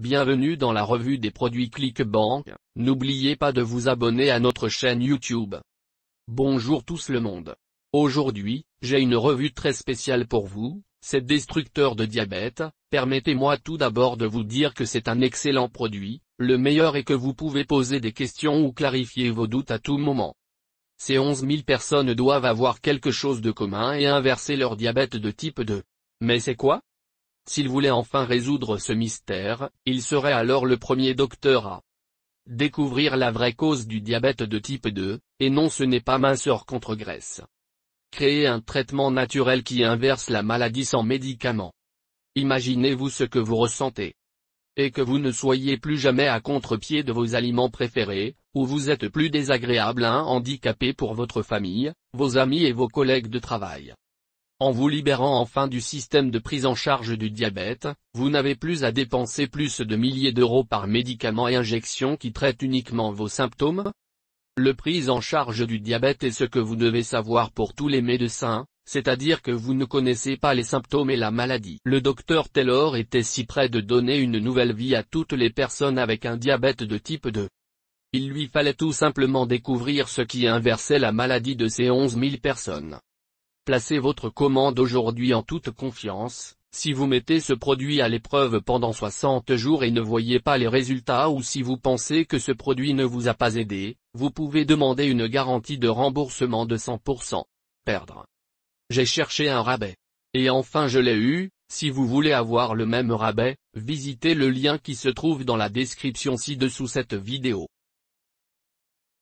Bienvenue dans la revue des produits ClickBank, n'oubliez pas de vous abonner à notre chaîne YouTube. Bonjour tous le monde. Aujourd'hui, j'ai une revue très spéciale pour vous, c'est destructeur de diabète, permettez-moi tout d'abord de vous dire que c'est un excellent produit, le meilleur est que vous pouvez poser des questions ou clarifier vos doutes à tout moment. Ces 11 000 personnes doivent avoir quelque chose de commun et inverser leur diabète de type 2. Mais c'est quoi s'il voulait enfin résoudre ce mystère, il serait alors le premier docteur à découvrir la vraie cause du diabète de type 2, et non ce n'est pas minceur contre graisse. Créer un traitement naturel qui inverse la maladie sans médicaments. Imaginez-vous ce que vous ressentez. Et que vous ne soyez plus jamais à contre-pied de vos aliments préférés, ou vous êtes plus désagréable à un handicapé pour votre famille, vos amis et vos collègues de travail. En vous libérant enfin du système de prise en charge du diabète, vous n'avez plus à dépenser plus de milliers d'euros par médicament et injection qui traitent uniquement vos symptômes. Le prise en charge du diabète est ce que vous devez savoir pour tous les médecins, c'est-à-dire que vous ne connaissez pas les symptômes et la maladie. Le docteur Taylor était si près de donner une nouvelle vie à toutes les personnes avec un diabète de type 2. Il lui fallait tout simplement découvrir ce qui inversait la maladie de ces 11 000 personnes. Placez votre commande aujourd'hui en toute confiance, si vous mettez ce produit à l'épreuve pendant 60 jours et ne voyez pas les résultats ou si vous pensez que ce produit ne vous a pas aidé, vous pouvez demander une garantie de remboursement de 100%. Perdre. J'ai cherché un rabais. Et enfin je l'ai eu, si vous voulez avoir le même rabais, visitez le lien qui se trouve dans la description ci-dessous cette vidéo.